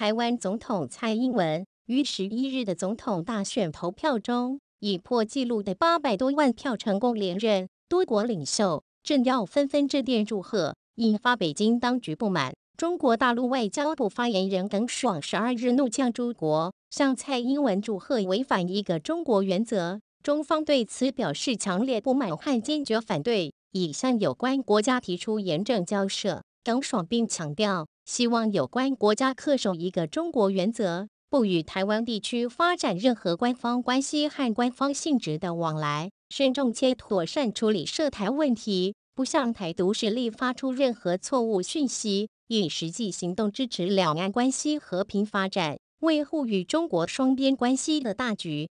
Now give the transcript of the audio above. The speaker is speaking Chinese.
台湾总统蔡英文于十一日的总统大选投票中，以破纪录的八百多万票成功连任。多国领袖政要纷纷致电祝贺，引发北京当局不满。中国大陆外交部发言人耿爽十二日怒呛诸国，向蔡英文祝贺违反一个中国原则，中方对此表示强烈不满，坚决反对，已向有关国家提出严正交涉。耿爽并强调。希望有关国家恪守一个中国原则，不与台湾地区发展任何官方关系和官方性质的往来，慎重且妥善处理涉台问题，不向台独势力发出任何错误讯息，以实际行动支持两岸关系和平发展，维护与中国双边关系的大局。